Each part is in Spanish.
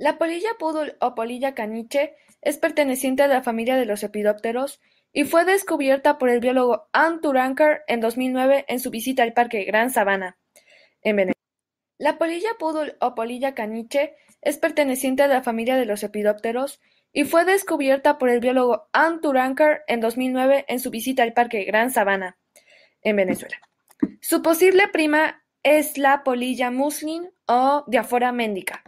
La polilla pudul o polilla caniche es perteneciente a la familia de los epidópteros y fue descubierta por el biólogo Ann Turanker en 2009 en su visita al Parque Gran Sabana, en Venezuela. La polilla pudul o polilla caniche es perteneciente a la familia de los epidópteros y fue descubierta por el biólogo Ann Turanker en 2009 en su visita al Parque Gran Sabana, en Venezuela. Su posible prima es la polilla muslin o diafora mendica.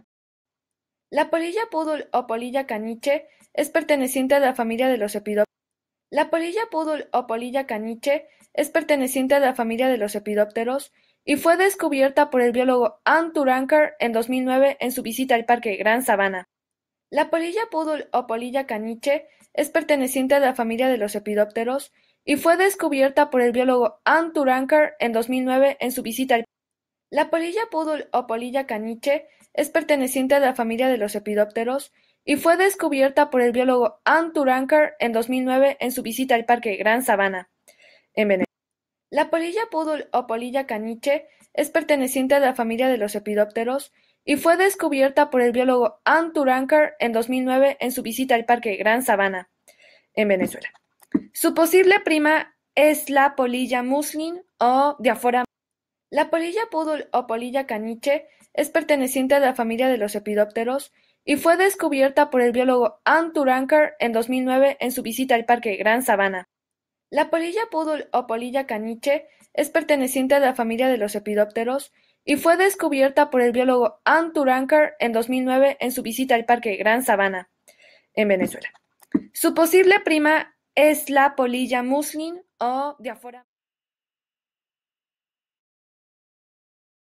La polilla pudul o polilla caniche es perteneciente a la familia de los epidópteros y fue descubierta por el biólogo Ann en 2009 en su visita al Parque Gran Sabana. La polilla pudul o polilla caniche es perteneciente a la familia de los epidópteros y fue descubierta por el biólogo Ann en 2009 en su visita al la polilla pudul o polilla caniche es perteneciente a la familia de los epidópteros y fue descubierta por el biólogo Ann Turanker en 2009 en su visita al Parque Gran Sabana, en Venezuela. La polilla pudul o polilla caniche es perteneciente a la familia de los epidópteros y fue descubierta por el biólogo Ann Turanker en 2009 en su visita al Parque Gran Sabana, en Venezuela. Su posible prima es la polilla muslin o diafora la polilla pudul o polilla caniche es perteneciente a la familia de los epidópteros y fue descubierta por el biólogo Ann Turanker en 2009 en su visita al Parque Gran Sabana. La polilla pudul o polilla caniche es perteneciente a la familia de los epidópteros y fue descubierta por el biólogo Ann Turanker en 2009 en su visita al Parque Gran Sabana, en Venezuela. Su posible prima es la polilla muslin o diafora.